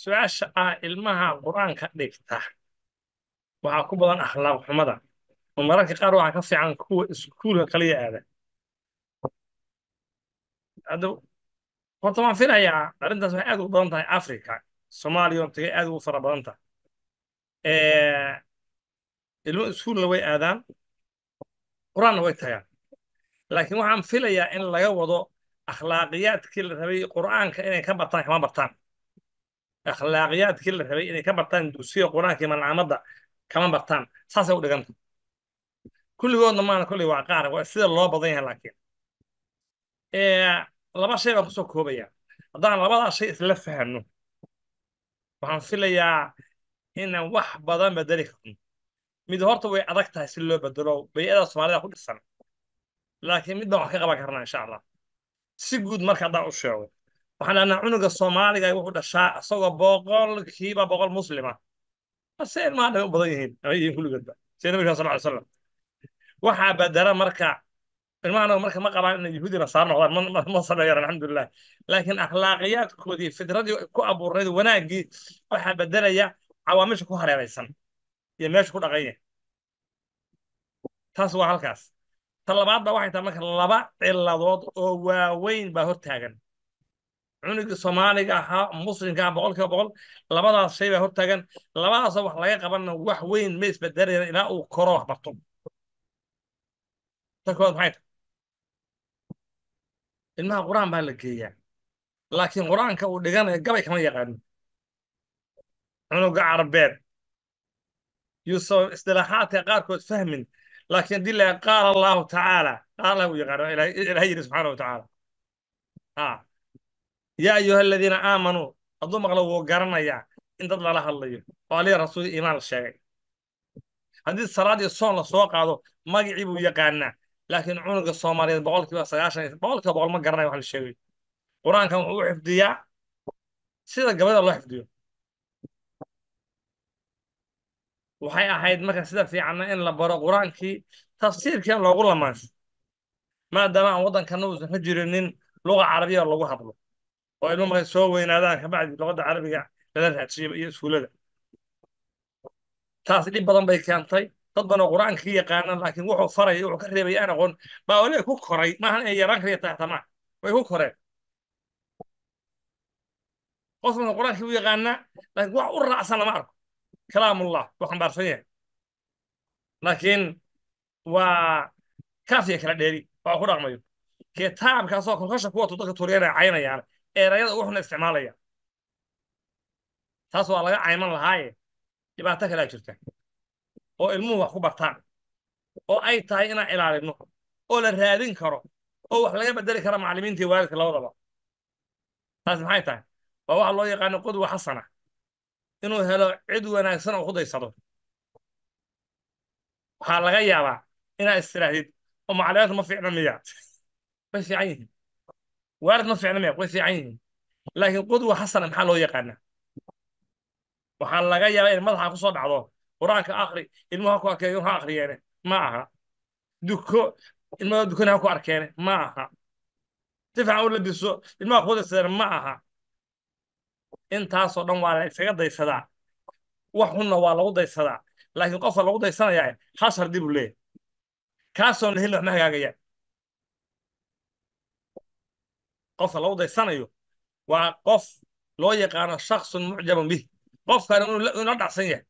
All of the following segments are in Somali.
su-aasha ah ilmaha qur-aanka dhigta waxaa ku badan akhlaaq xumada oo mararka qaar waxaa ka fiican kuwa iskuulka kaliya aada hadda horta waan filayaa arrintaas waxay aad ugu badan tahay africa soomaaliya hortagay aad ugu fara badan tahay ilmo iskuulna way aadaan qur-aanna way tagaan laakiin waxaan filayaa in laga wado akhlaaqiyaadkii la rabay qur'aanka inay ka bartaan kama bartaan akhlaaqiyaadkii la rabay inay ka bartaan dugsiga qur'aanka iyo malcaamadda kama bartaan saasay u dhiganta kulligoodna maana kolley waa qaar waa sida loo badan yahay laakiin laba shay baan kusoo koobaya haddaan labadaa shay isla fahamno waxaan filayaa inaan wax badan bedeli karno mid horta way adag tahay si loo bedelo ada soomaalida ku dhisan laakiin mid baan wax ka qaban karnaa insha allah si guud marka haddaan u sheego waxaan dhahnaa cunuga soomaaliga wuxu dhashaa isagoo boqolkiiba boqol muslima ase ilmaha dhamay u badan yihiin ama yihiin kulligoodba sida nabiga sal lay slam waxaa badela marka ilmahana marka ma qabaan inay yahuudi nasaar noqdaan ma sameeyaan alxamdulilah laakiin akhlaaqiyaadkoodii fidradii ku abuurnayd wanaaggii waxaa bedelaya cawaamisha ku hareeraysan iyo meesha ku dhaqan dhaqanya taas waa halkaas ta labaad ba waxay tahay marka laba ciladood oo waaweyn baa hortaagan cunugii soomaaliga ahaa muslimka ah boqol kiiba boqol labadaas shay baa hortaagan labadaasoo wax laga qabanna wax weyn ma isbedelayaan ilaa uu koro wax barto ta koowaad maxay tahay ilmaha qur-aan baa la geeyaa laakiin qur-aanka uu dhiganayo gabay kama yaqaanin cunuga carbeed yuusan istilaaxaadka qaarkood fahmin laakiin haddii la qaala allahu tacaala allah u yaqaano ilahay yidhi subxaana wa tacaala ha yaa ayuha aladiina aamanuu hadduu maqlo wuu garanayaa in dad lala hadlayo oo aliya rasuul iimaan sheegay haddii salaad iyo soon la soo qaado magacii buu yaqaanaa laakiin cunuga soomaaliyeed boqolkiiba sagaashan boqolkiiba boqol ma garanaya wax la sheegayo qur-aankan wuxuu u xifdiyaa sida gabadha loo xifdiyo waxay ahayd marka sida fiicanna in la baro qur-aankii tafsiirkii loogu lamaansho maadaama aan waddankana uusan ka jirinin luqa carabiya oo lagu hadlo oo ilmo markay soo weynaadaan kabacdi luqadda carabiga lala raadsiiyo iyo iskuullada taas dhib badan bay keentay dad badan oo qur-aankii yaqaanaan laakiin wuxuu faray wuxuu ka reebaya aan aqoon baa waliba ku koray maahan ay yaraan kaliya taxtamaa way ku koreen qof marka qur-aankii u yaqaanaa laakiin wax u raacsan lama arko kalaamullah u xambaarsan yahay laakiin waa kaasiga kala dheeri waa ku dhaqmayo kitaabkaasoo kolkasha ku dadka tuuriyana caynayaan erayada ugu xuna isticmaalaya taas waa laga cayman lahaaye dhibaato kalaa jirta oo ilmuhu wax ku bartaan oo ay tahay inaan ilaalinno oo la raadin karo oo wax laga bedeli kara macallimiinta iyo waalidka labadaba taas maxay tahay waa waxa loo yaqaano qudwa xasana inuu helo cid wanaagsan oo ku daysado waxaa laga yaabaa inaad istirahdid oo macaliyaalku ma fiicna miya way fiican yihiin waalid ma fiicna miya way fiican yihiin laakiin qudwa xasana maxaa loo yaqaanaa waxaa laga yaabaa in madaxa kusoo soo dhacdo qur-aanka akri ilmuhu ha ku arkeen arkeeyo ha akriyeene ma aha duko ilmaha dukana ha ku arkeene ma aha si fiican u labiso ilmaha qudaysana ma aha intaasoo dhan waa la iskaga daysadaa wax hunna waa lagu daysadaa laakiin qofka lagu daysanayaa hal dib u leeyahy kaasoon la helin waxma hagaagaya qofka lagu daysanayo waa qof loo yaqaano shaksun mucjaban bih qofkan inuu la dhacsan yahay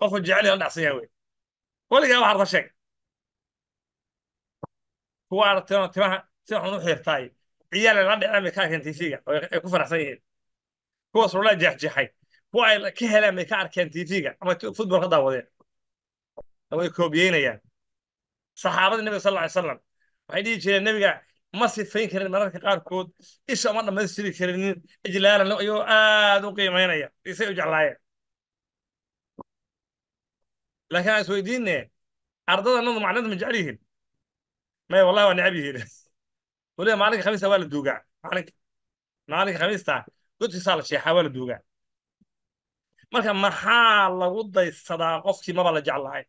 qofka jecel la dhacsan yahay wey weligaa wax arta sheeg kuwa aragtiyona timaha si xun u xiirtaay ciyaal la dhaceen bay ka arkeen tv ay ku faraxsan yihiin kuwaas oo jeexjeexay jexjexay kuwa ay ka heleen bay ka arkeen tv ga ama futbol ka daawadeen way koobiyeynayaan saxaabada nebiga sal ly salam waxay dhihi jireen nebiga ma sifayn karin mararka qaarkood isha uma dhammaystiri karinin ijlaalan ayagoo aad u qiimaynaya isay u jeclaayeen laakiin aan isweydiinne ardada nadu macnada ma jecel yihiin maya wallahi waa necab yihiin weliba maalinka khamiista waa la duugaa maalinka maalinka khamiista godkiisaa la sheexaa waa la duugaa marka maxaa lagu daysadaa qofkii maba la jeclahay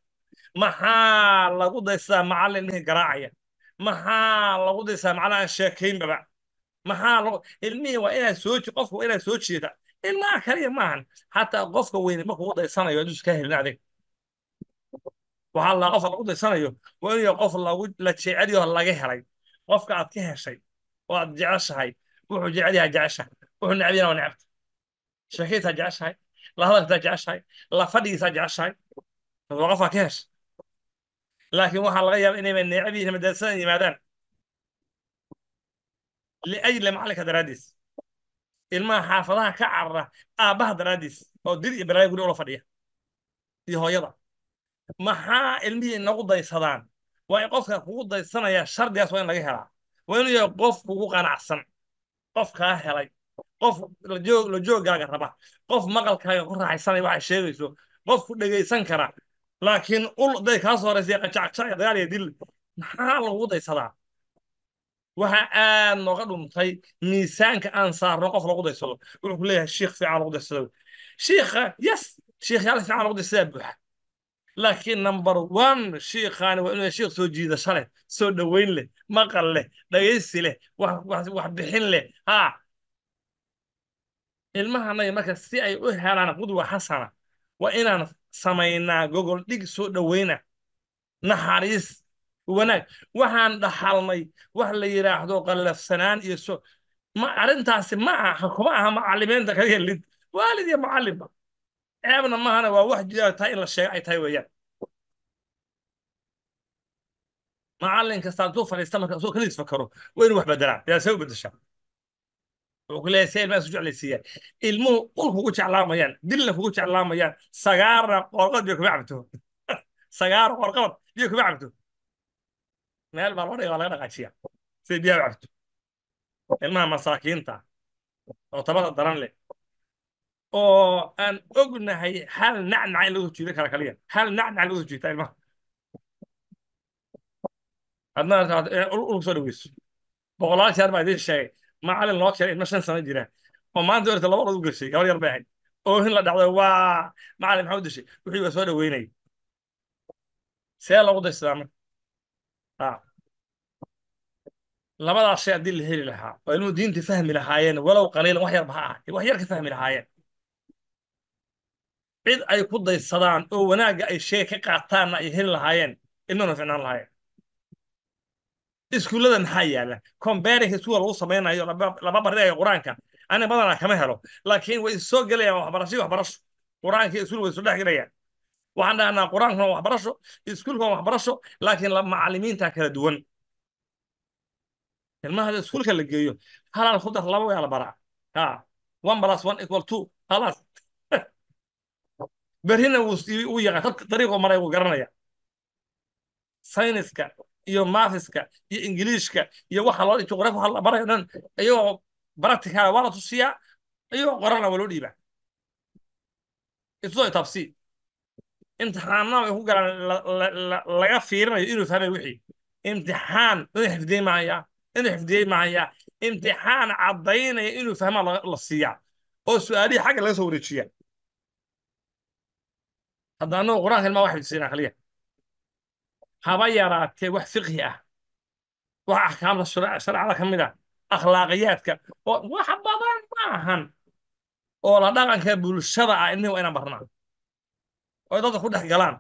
maxaa lagu daysadaa macalin dhihi garaacaya maxaa lagu daysadaa aan sheekaynbaba maxaa lagu ilmihii waa inaa soo qofku waa inaad soo jeeda ilmaha kaliya maahan xataa qofka weyne markuu u daysanayo aduus kaa helin adiga waxaa laa qof lagu daysanayo waa inuu qof lagu la jecel yaho laga helay qofka aad ka heshay oo aad jeceshahay wuxuu jecel yahay jeceshahay wuxuu necab waa necabta sheekaysaa jeceshahay la hadalkiisaa jeceshahay la fadhigiisaa jeceshahay waa qofkaa ka hesha laakiin waxaa laga yaaba inayba necab yihiin madaasadan yimaadaan liajli macalinka daraaddiis ilmaha xaafadaha ka carara aabbaha daraaddiis oo dir iyo balaaya guri ula fadhiya iyo hooyada maxaa ilmihii nagu daysadaan waa in qofka kugu daysanaya shardigaas waa in laga helaa waa inuu yahay qof kugu qanacsan qofkaa helay qof la joogaaga raba qof maqalkaaga ku raaxaysanaya waxaa sheegayso qof ku dhegaysan kara laakiin ul day kaa soo horeysay dagaal iyo dil maxaa lagu daysadaa waxaa aad noga dhuntay miisaanka aan saarno qof lagu daysado wuxuu ku leeyahay shiikh fiican lagu daysado shiikha yes shiikhyaal fiican lagu daysadaa buuxa laakiin number one shiikhaani waa inuu shiikh soo jiidasho leh soo dhoweyn leh maqal leh dhagaysi leh wax bixin leh haa ilmahanaya marka si ay u helaan qudwa xasana waa inaan samaynaa gogol dhig soo dhoweyna naxariis wanaag waxaan dhaxalnay wax la yidhaahdo qallafsanaan iyo so ma arrintaasi ma aha kuma aha macalimiinta kaliya lid waalid iyo macallinba ceebna mahana waa wax jira tahay in la sheego ay tahay weeyaan macallin kasta hadduu fadhiista marka asoo kaliis fakaro waa inuu wax bedelaa yaa see u bedeshaa ilmuhu ul kugu jeclaamayaan dilla kugu jeclaamayaan sagaarna qorqod biyo kuma cabto sagaar qorqod biyo kuma cabto meel baa loo dhiga waa laga dhaqaajiya siday biyaha u cabto ilmaha masaakiinta oo tabada daran leh oo aan ognahay hal nacnac in lagu jiidan kara kaliya hal nacnac lagu jiita ilmaha adna ul kusoo dhaweyso boqolaal jeer baa idiin sheegay macalin loo keenay ilmo shan sano jiraan oo maanta dowladda laba lood u gershay gabar yar bay ahayd oohin la dhacday waa macalin maxaa u dishay wixii waa soo dhaweynaya see loogu daysadaa a labadaas shay haddii la heli lahaa oo ilmuhu diinta fahmi lahaayeen walow qaliilan wax yarba ha ah wax yar ka fahmi lahaayeen cid ay ku daysadaan oo wanaagga ay sheega ka qaataanna ay heli lahaayeen ilmana ficnaan lahaayeen iskuullada maxaa yaala combaring iskuula lagu samaynayo laba barinayo qur-aanka ani badanaa kama helo laakiin way soo gelayaan waxbarashadii waxbarasho qur-aankii iskuul way isu dhex gelayaan waxaan dhahnaa qur-aankuna waxbarasho iskuulkuna waxbarasho laakiin macallimiinta kala duwan ilmaha hadii iskuulka la geeyo halal ku dar laba waa la baraa ha one plus one equal two halas berrina wuu yaqaan dariiquu maray wuu garanaya sayniska iyo maathiska iyo ingiliishka iyo waxa loo juqraafi waxa la barayo dhan ayagoo baracticala waa la tusiyaa ayagoo qorana waa loo dhiibaa itudo tabsiid imtixaanada ay ku galaan laga fiirinayo inuu fahmay wixii imtixaan inuu xifdiyey maayaa inuu xifdiyey maayaa imtixaan caddaynaya inuu fahmaa la siiyaa oo su-aalihii xagga laga soo wareejiyaa hadda annagoo qur-aanka ilmaa waa xifdisayna khaliya haba yaraatee wax fiqhi ah wax axkaamta sharcada ka mid ah akhlaaqiyaadka oo wax badan ma ahan oo la dhaqanka bulshada ah inii waa inaan barnaa oo dadka ku dhex galaan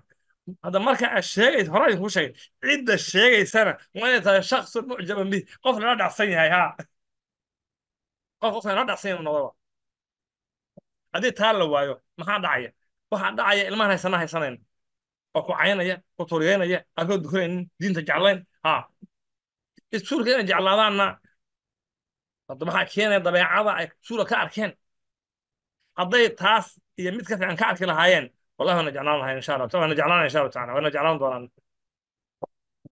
hadda marka aad sheegaysa horaa idinku sheegay cidda sheegaysana waa inay tahay shaksun mucjaban bih qof lala dhacsan yahay ha qof qofka lala dhacsan yahay noqdaba haddii taa la waayo maxaa dhacaya waxaa dhacaya ilmahan haysana haysanayna oo ku caynaya ku turiyeynaya arkoo dukanaynin diinta jeclayn ha suurka inay jeclaadaanna hadda maxaa keenaya dabeecada ay suura ka arkeen hadday taas iyo mid ka fican ka arki lahaayeen wallahi wana jeclaan lahayn insha allah wana jeclaan insha allah taala waana jeclaan doonaan